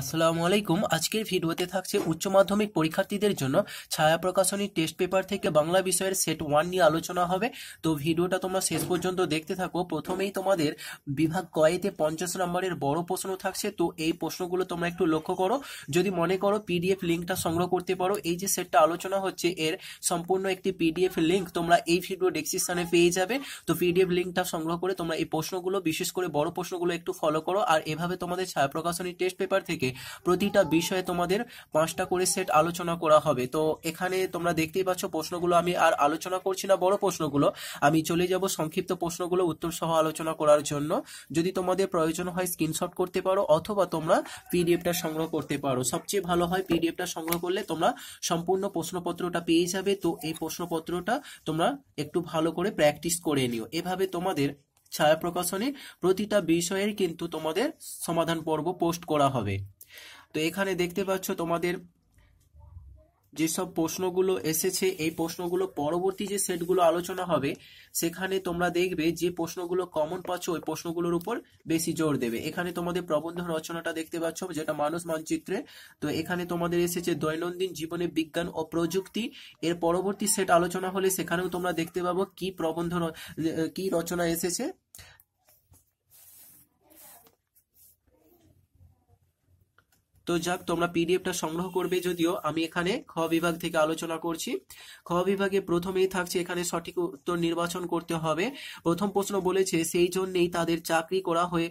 আসসালামু আলাইকুম আজকের ভিডিওতে থাকছে উচ্চ মাধ্যমিক পরীক্ষার্থীদের জন্য ছায়া প্রকাশনী টেস্ট পেপার থেকে বাংলা বিষয়ের সেট ওয়ান নিয়ে আলোচনা হবে তো ভিডিওটা তোমরা শেষ পর্যন্ত দেখতে থাকো প্রথমেই তোমাদের বিভাগ কয়েতে পঞ্চাশ নম্বরের বড় প্রশ্ন থাকছে তো এই প্রশ্নগুলো তোমরা একটু লক্ষ্য করো যদি মনে করো পিডিএফ লিঙ্কটা সংগ্রহ করতে পারো এই যে সেটটা আলোচনা হচ্ছে এর সম্পূর্ণ একটি পিডিএফ লিঙ্ক তোমরা এই ভিডিও ডেসক্রিপশনে পেয়ে যাবে তো পিডিএফ লিঙ্কটা সংগ্রহ করে তোমরা এই প্রশ্নগুলো বিশেষ করে বড় প্রশ্নগুলো একটু ফলো করো আর এভাবে তোমাদের ছায়া প্রকাশনী টেস্ট পেপার থেকে থেকে প্রতিটা বিষয়ে তোমাদের পাঁচটা করে সেট আলোচনা করা হবে তো এখানে তোমরা দেখতেই পাচ্ছ প্রশ্নগুলো আমি আর আলোচনা করছি না বড় প্রশ্নগুলো আমি চলে যাব সংক্ষিপ্ত প্রশ্নগুলো উত্তর সহ আলোচনা করার জন্য যদি তোমাদের প্রয়োজন হয় স্ক্রিনশট করতে পারো অথবা তোমরা পিডিএফটা সংগ্রহ করতে পারো সবচেয়ে ভালো হয় পিডিএফটা সংগ্রহ করলে তোমরা সম্পূর্ণ প্রশ্নপত্রটা পেয়ে যাবে তো এই প্রশ্নপত্রটা তোমরা একটু ভালো করে প্র্যাকটিস করে নিও এভাবে তোমাদের ছায়া প্রকাশনে প্রতিটা বিষয়ের কিন্তু তোমাদের সমাধান পর্ব পোস্ট করা হবে তো এখানে দেখতে পাচ্ছ তোমাদের যেসব প্রশ্নগুলো এসেছে এই প্রশ্নগুলো পরবর্তী যে সেটগুলো আলোচনা হবে সেখানে তোমরা দেখবে যে প্রশ্নগুলো কমন পাচ্ছ ওই প্রশ্নগুলোর উপর বেশি জোর দেবে এখানে তোমাদের প্রবন্ধ রচনাটা দেখতে পাচ্ছ যেটা মানুষ মানচিত্রে তো এখানে তোমাদের এসেছে দৈনন্দিন জীবনে বিজ্ঞান ও প্রযুক্তি এর পরবর্তী সেট আলোচনা হলে সেখানেও তোমরা দেখতে পাবো কি প্রবন্ধ কি রচনা এসেছে তো যাক তোমরা পিডিএফটা সংগ্রহ করবে যদিও আমি এখানে খ বিভাগ থেকে আলোচনা করছি খ বিভাগে প্রথমেই থাকছে এখানে সঠিক উত্তর নির্বাচন করতে হবে প্রথম প্রশ্ন বলেছে সেই জন্যেই তাদের চাকরি করা হয়ে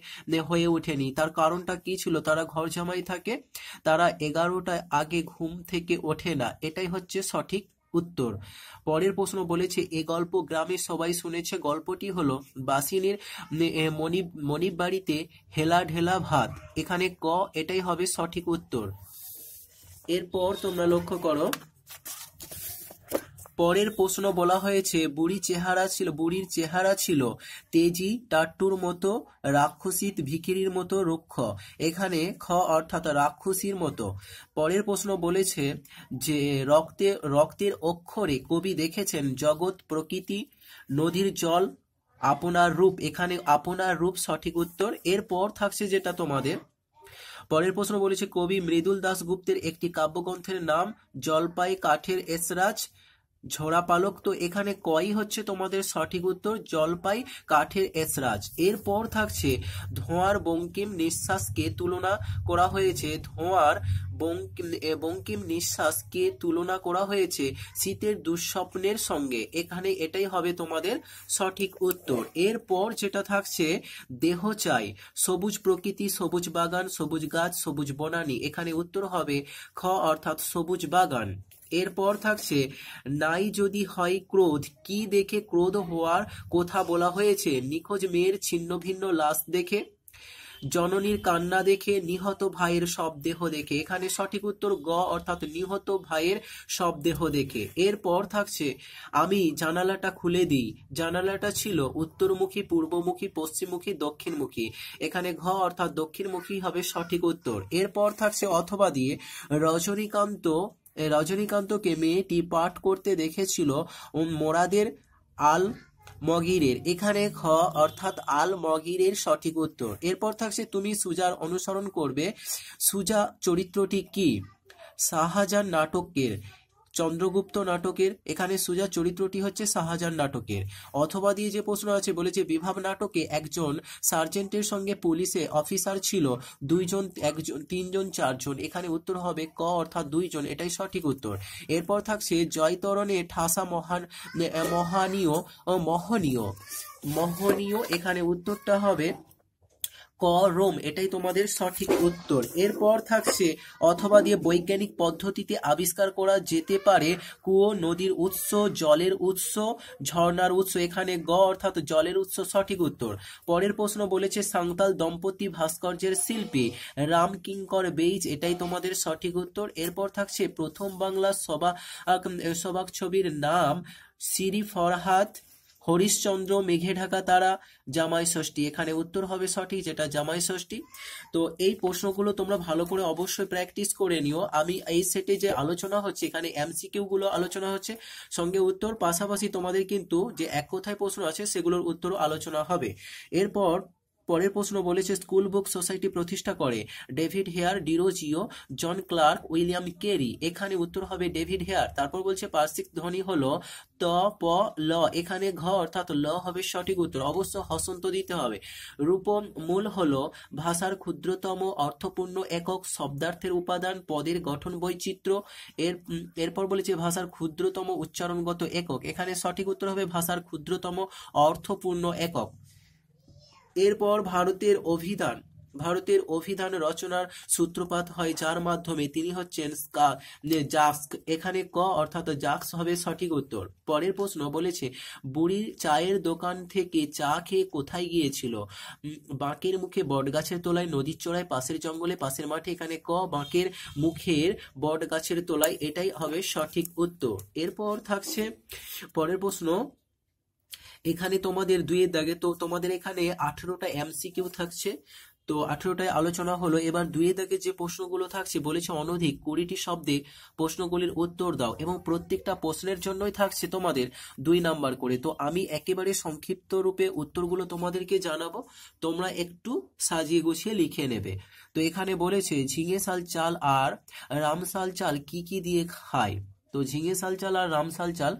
হয়ে ওঠেনি তার কারণটা কি ছিল তারা ঘর জামাই থাকে তারা এগারোটায় আগে ঘুম থেকে ওঠে না এটাই হচ্ছে সঠিক উত্তর পরের প্রশ্ন বলেছে এ গল্প গ্রামের সবাই শুনেছে গল্পটি হলো বাসিনীর মনিব মনিব বাড়িতে হেলা ঢেলা ভাত এখানে ক এটাই হবে সঠিক উত্তর এরপর তোমরা লক্ষ্য করো পরের প্রশ্ন বলা হয়েছে বুড়ি চেহারা ছিল বুড়ির চেহারা ছিল তেজি টাট্টুর মতো রাক্ষসিত ভিকিরির মতো রুক্ষ এখানে খ অর্থাৎ রাক্ষসীর মতো পরের প্রশ্ন বলেছে যে রক্তে রক্তের অক্ষরে কবি দেখেছেন জগৎ প্রকৃতি নদীর জল আপনার রূপ এখানে আপনার রূপ সঠিক উত্তর এরপর থাকছে যেটা তোমাদের পরের প্রশ্ন বলেছে কবি মৃদুল দাসগুপ্তের একটি কাব্যগ্রন্থের নাম জলপাই কাঠের এসরাজ ঝরা পালক তো এখানে কয়ই হচ্ছে তোমাদের সঠিক উত্তর জলপাই কাঠের এসরাজ এরপর থাকছে ধোঁয়ার বঙ্কিম নিঃশ্বাসকে তুলনা করা হয়েছে ধোঁয়ার বঙ্কিম নিঃশ্বাসকে তুলনা করা হয়েছে শীতের দুঃস্বপ্নের সঙ্গে এখানে এটাই হবে তোমাদের সঠিক উত্তর এরপর যেটা থাকছে দেহ চাই সবুজ প্রকৃতি সবুজ বাগান সবুজ গাছ সবুজ বনানি এখানে উত্তর হবে খ অর্থাৎ সবুজ বাগান এরপর থাকছে নাই যদি হয় ক্রোধ কি দেখে ক্রোধ হওয়ার কথা বলা হয়েছে নিখোঁজ মেয়ের ছিন্ন ভিন্ন লাশ দেখে জননীর কান্না দেখে নিহত ভাইয়ের শবদেহ দেখে এখানে সঠিক উত্তর গ অর্থাৎ নিহত ভাইয়ের শবদেহ দেখে এরপর থাকছে আমি জানালাটা খুলে দিই জানালাটা ছিল উত্তরমুখী পূর্বমুখী পশ্চিমমুখী দক্ষিণমুখী এখানে ঘ অর্থাৎ দক্ষিণমুখী হবে সঠিক উত্তর এরপর থাকছে অথবা দিয়ে রজনীকান্ত রজনীকান্তকে মেয়েটি পাঠ করতে দেখেছিল মোরাদের আল মগিরের এখানে খ অর্থাৎ আল মগিরের সঠিক উত্তর এরপর থাকছে তুমি সুজার অনুসরণ করবে সুজা চরিত্রটি কি শাহজাহান নাটকের চন্দ্রগুপ্ত নাটকের এখানে সুজা চরিত্রটি হচ্ছে শাহজাহান নাটকের অথবা দিয়ে যে প্রশ্ন আছে বলেছে বিভাব নাটকে একজন সার্জেন্টের সঙ্গে পুলিশে অফিসার ছিল দুইজন একজন তিনজন চারজন এখানে উত্তর হবে ক অর্থাৎ দুইজন এটাই সঠিক উত্তর এরপর থাকছে জয়তরণে ঠাসা মহান মহানীয় মহনীয় মহনীয় এখানে উত্তরটা হবে ক রোম এটাই তোমাদের সঠিক উত্তর এরপর থাকছে অথবা দিয়ে বৈজ্ঞানিক পদ্ধতিতে আবিষ্কার করা যেতে পারে কুয়ো নদীর উৎস জলের উৎস ঝর্ণার উৎস এখানে গ অর্থাৎ জলের উৎস সঠিক উত্তর পরের প্রশ্ন বলেছে সাঁওতাল দম্পতি ভাস্কর্যের শিল্পী রাম কিঙ্কর বেইজ এটাই তোমাদের সঠিক উত্তর এরপর থাকছে প্রথম বাংলা সভা সবাক ছবির নাম সিরি ফরহাত হরিশ্চন্দ্র মেঘে ঢাকা তারা জামাই ষষ্ঠী এখানে উত্তর হবে সঠিক যেটা জামাই ষষ্ঠী তো এই প্রশ্নগুলো তোমরা ভালো করে অবশ্যই প্র্যাকটিস করে নিও আমি এই সেটে যে আলোচনা হচ্ছে এখানে এমসিকিউগুলো আলোচনা হচ্ছে সঙ্গে উত্তর পাশাপাশি তোমাদের কিন্তু যে এক কথায় প্রশ্ন আছে সেগুলোর উত্তর আলোচনা হবে এরপর পরের প্রশ্ন বলেছে স্কুল বুক সোসাইটি প্রতিষ্ঠা করে David Hare Derozio John Clark William Carey এখানে উত্তর হবে ডেভিড হেয়ার তারপর বলছে পার্শ্বিক ধ্বনি হল ত প ল এখানে ঘ অর্থাৎ ল হবে সঠিক উত্তর অবশ্য হসন্ত দিতে হবে রূপ মূল হল ভাষার ক্ষুদ্রতম অর্থপূর্ণ একক শব্দার্থের উপাদান পদের গঠন বৈচিত্র্য এর এরপর বলেছে ভাষার ক্ষুদ্রতম উচ্চারণগত একক এখানে সঠিক উত্তর হবে ভাষার ক্ষুদ্রতম অর্থপূর্ণ একক এরপর ভারতের অভিধান ভারতের অভিধান রচনার সূত্রপাত হয় যার মাধ্যমে তিনি হচ্ছেন জাস্ক এখানে ক অর্থাৎ জাক্স হবে সঠিক উত্তর পরের প্রশ্ন বলেছে বুড়ির চায়ের দোকান থেকে চা খেয়ে কোথায় গিয়েছিল বাঁকের মুখে বটগাছের তোলায় নদীর চড়ায় পাশের জঙ্গলে পাশের মাঠে এখানে ক বাঁকের মুখের বটগাছের তোলায় এটাই হবে সঠিক উত্তর এরপর থাকছে পরের প্রশ্ন এখানে তোমাদের দুইয়ের দাগে তো তোমাদের এখানে আঠেরোটা এমসিকিউ থাকছে তো আঠেরোটায় আলোচনা হলো এবার দুয়ে দাগে যে প্রশ্নগুলো থাকছে বলেছে অনধিক কুড়িটি শব্দে প্রশ্নগুলির উত্তর দাও এবং প্রত্যেকটা প্রশ্নের জন্যই থাকছে তোমাদের দুই নাম্বার করে তো আমি একেবারে সংক্ষিপ্ত রূপে উত্তরগুলো তোমাদেরকে জানাবো তোমরা একটু সাজিয়ে গুছিয়ে লিখে নেবে তো এখানে বলেছে ঝিঙে সাল চাল আর রামসাল চাল কি কি দিয়ে খায় তো ঝিঙে সাল চাল আর রামসাল চাল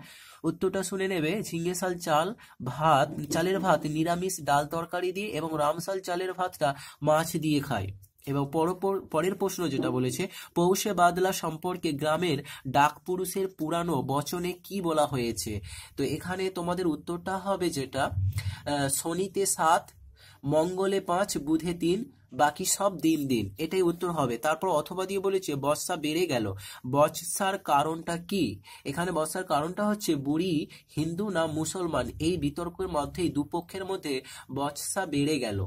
উত্তরটা শুনে নেবে ঝিঙে শাল চাল ভাত চালের ভাত নিরামিষ ডাল তরকারি দিয়ে এবং রামশাল চালের ভাতটা মাছ দিয়ে খায় এবং পরের প্রশ্ন যেটা বলেছে পৌষে বাদলা সম্পর্কে গ্রামের ডাক পুরুষের পুরানো বচনে কি বলা হয়েছে তো এখানে তোমাদের উত্তরটা হবে যেটা শনিতে সাত মঙ্গলে পাঁচ বুধে তিন বাকি সব দিন দিন এটাই উত্তর হবে তারপর অথবা দিয়ে বলেছে বর্ষা বেড়ে গেল বর্ষার কারণটা কি এখানে বর্ষার কারণটা হচ্ছে বুড়ি হিন্দু না মুসলমান এই বিতর্কের মধ্যেই দুপক্ষের মধ্যে বর্ষা বেড়ে গেল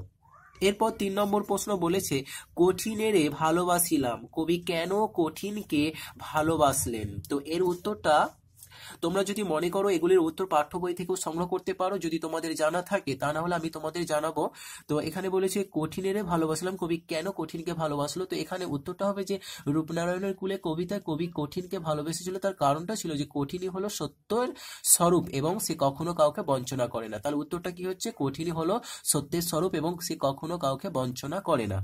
এরপর তিন নম্বর প্রশ্ন বলেছে কঠিনের ভালোবাসিলাম কবি কেন কঠিনকে ভালোবাসলেন তো এর উত্তরটা তোমরা যদি মনে করো এগুলির উত্তর পাঠ্য বই থেকেও সংগ্রহ করতে পারো যদি তোমাদের জানা থাকে তা না হলে আমি তোমাদের জানাবো তো এখানে বলেছে কঠিনের ভালোবাসলাম কবি কেন কঠিনকে ভালোবাসলো তো এখানে উত্তরটা হবে যে রূপনারায়ণের কুলে কবিতায় কবি কঠিনকে ভালোবেসেছিল তার কারণটা ছিল যে কঠিনই হলো সত্যের স্বরূপ এবং সে কখনো কাউকে বঞ্চনা করে না তাহলে উত্তরটা কি হচ্ছে কঠিনই হলো সত্যের স্বরূপ এবং সে কখনো কাউকে বঞ্চনা করে না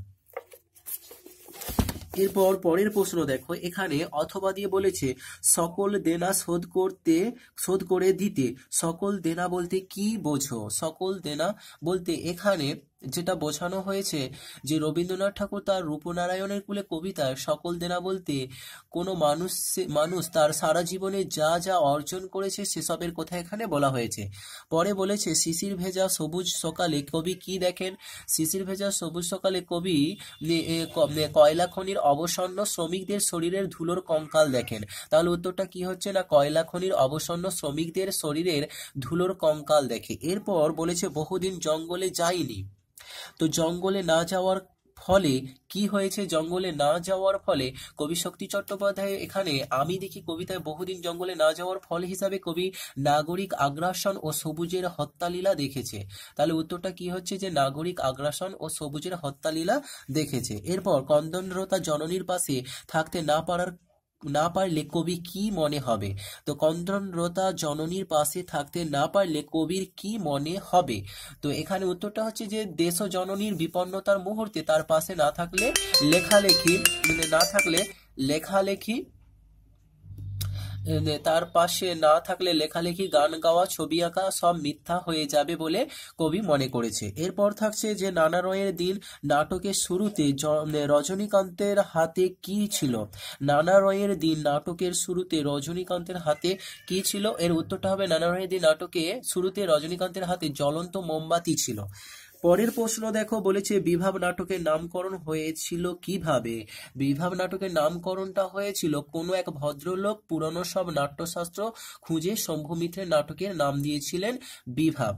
এরপর পরের প্রশ্ন দেখো এখানে অথবা দিয়ে বলেছে সকল দেনা শোধ করতে শোধ করে দিতে সকল দেনা বলতে কি বোঝো সকল দেনা বলতে এখানে যেটা বোঝানো হয়েছে যে রবীন্দ্রনাথ ঠাকুর তার রূপনারায়ণের কুলে কবিতার সকল দেনা বলতে কোনো মানুষ মানুষ তার সারা জীবনে যা যা অর্জন করেছে সেসবের কথা এখানে বলা হয়েছে পরে বলেছে শিশির ভেজা সবুজ সকালে কবি কি দেখেন শিশির ভেজা সবুজ সকালে কবি কয়লা খনির অবসন্ন শ্রমিকদের শরীরের ধুলোর কঙ্কাল দেখেন তাহলে উত্তরটা কি হচ্ছে না কয়লা খনির অবসন্ন শ্রমিকদের শরীরের ধুলোর কঙ্কাল দেখে এরপর বলেছে বহুদিন জঙ্গলে যায়নি তো জঙ্গলে না যাওয়ার ফলে কি হয়েছে জঙ্গলে না যাওয়ার ফলে কবি শক্তি চট্টোপাধ্যায় এখানে আমি দেখি কবিতায় বহুদিন জঙ্গলে না যাওয়ার ফল হিসাবে কবি নাগরিক আগ্রাসন ও সবুজের হত্যালীলা দেখেছে তাহলে উত্তরটা কি হচ্ছে যে নাগরিক আগ্রাসন ও সবুজের হত্যালীলা দেখেছে এরপর কন্দনরতা জননীর পাশে থাকতে না পারার না পারলে কবি কি মনে হবে তো কন্দনরতা জননীর পাশে থাকতে না পারলে কবির কি মনে হবে তো এখানে উত্তরটা হচ্ছে যে দেশ জননীর বিপন্নতার মুহূর্তে তার পাশে না থাকলে লেখালেখি মানে না থাকলে লেখালেখি তার পাশে না থাকলে লেখালেখি গান গাওয়া ছবি আঁকা সব মিথ্যা হয়ে যাবে বলে কবি মনে করেছে এরপর থাকছে যে নানা রয়ের দিন নাটকের শুরুতে রজনীকান্তের হাতে কি ছিল নানা রয়ের দিন নাটকের শুরুতে রজনীকান্তের হাতে কি ছিল এর উত্তরটা হবে নানা রয়ের দিন নাটকে শুরুতে রজনীকান্তের হাতে জ্বলন্ত মোমবাতি ছিল পরের প্রশ্ন দেখো বলেছে বিভাব নাটকের নামকরণ হয়েছিল কিভাবে বিভাব নাটকের নামকরণটা হয়েছিল কোনো এক ভদ্রলোক পুরনো সব নাট্যশাস্ত্র খুঁজে শম্ভমিত্রের নাটকের নাম দিয়েছিলেন বিভাব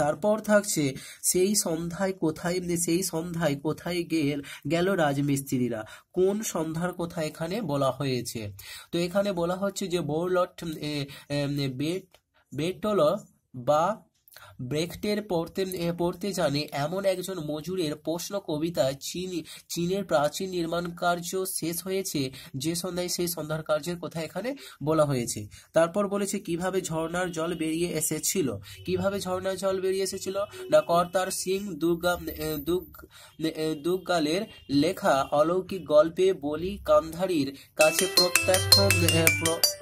তারপর থাকছে সেই সন্ধ্যায় কোথায় সেই সন্ধ্যায় কোথায় গেল গেল রাজমিস্ত্রিরা কোন সন্ধ্যার কথা এখানে বলা হয়েছে তো এখানে বলা হচ্ছে যে বোরলট বেট বেটল বা ব্রেকটের পড়তে পড়তে জানে এমন একজন মজুরের প্রশ্ন কবিতা চীন চীনের প্রাচীন নির্মাণ কার্য শেষ হয়েছে যে সন্ধ্যায় সেই সন্ধ্যার কার্যের কথা এখানে বলা হয়েছে তারপর বলেছে কিভাবে ঝর্ণার জল বেরিয়ে এসেছিল কিভাবে ঝর্ণার জল বেরিয়ে এসেছিল না কর্তার সিং দুগালের লেখা অলৌকিক গল্পে বলি কান্ধারির কাছে প্রত্যক্ষ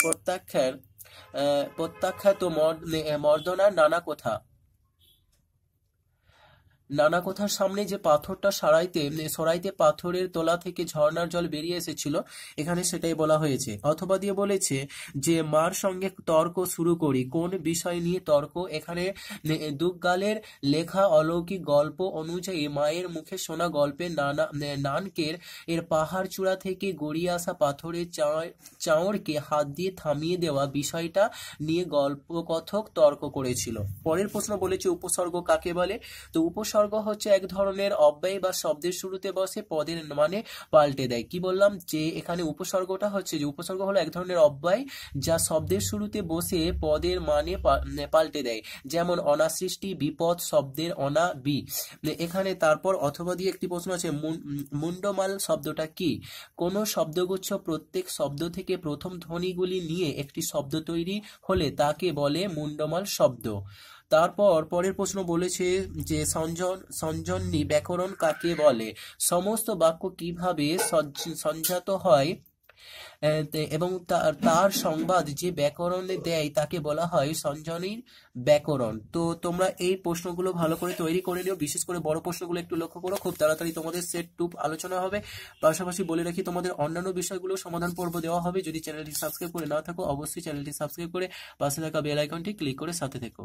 প্রত্যাখ্যান প্রত্যাখ্যাত মর্দনা নানা কথা নানা কথার সামনে যে পাথরটা সরাইতে মানে সরাইতে পাথরের তোলা থেকে ঝর্ণার জল বেরিয়ে এসেছিল এখানে সেটাই বলা হয়েছে অথবা দিয়ে বলেছে যে মার সঙ্গে তর্ক শুরু করি কোন বিষয় নিয়ে তর্ক এখানে দুগ্গালের লেখা অলৌকিক গল্প অনুযায়ী মায়ের মুখে শোনা গল্পে নানা নানকের এর পাহাড় চূড়া থেকে গড়িয়ে আসা পাথরের চাঁড়কে হাত দিয়ে থামিয়ে দেওয়া বিষয়টা নিয়ে গল্প কথক তর্ক করেছিল পরের প্রশ্ন বলেছে উপসর্গ কাকে বলে তো উপসর্গ উপসর্গ হচ্ছে এক ধরনের অব্যয় বা শব্দের শুরুতে বসে পদের মানে পাল্টে দেয় কি বললাম যে এখানে উপসর্গটা হচ্ছে যে উপসর্গ হলো এক ধরনের অব্যয় যা শব্দের শুরুতে বসে পদের মানে, মানে পাল্টে দেয় যেমন অনাসৃষ্টি বিপদ শব্দের অনা বি এখানে তারপর অথবা দিয়ে একটি প্রশ্ন আছে মুন্ডমাল শব্দটা কি কোন শব্দগুচ্ছ প্রত্যেক শব্দ থেকে প্রথম ধ্বনিগুলি নিয়ে একটি শব্দ তৈরি হলে তাকে বলে মুন্ডমাল শব্দ তারপর পরের প্রশ্ন বলেছে যে সঞ্জন সঞ্জননি ব্যাকরণ কাকে বলে সমস্ত বাক্য কিভাবে সঞ্জাত হয় এবং তার সংবাদ যে ব্যাকরণে দেয় তাকে বলা হয় সঞ্জনীর ব্যাকরণ তো তোমরা এই প্রশ্নগুলো ভালো করে তৈরি করে নিও বিশেষ করে বড় প্রশ্নগুলো একটু লক্ষ্য করো খুব তাড়াতাড়ি তোমাদের সেট টু আলোচনা হবে পাশাপাশি বলে রাখি তোমাদের অন্যান্য বিষয়গুলো সমাধান পর্ব দেওয়া হবে যদি চ্যানেলটি সাবস্ক্রাইব করে না থাকো অবশ্যই চ্যানেলটি সাবস্ক্রাইব করে পাশে থাকা বেল আইকনটি ক্লিক করে সাথে থেকো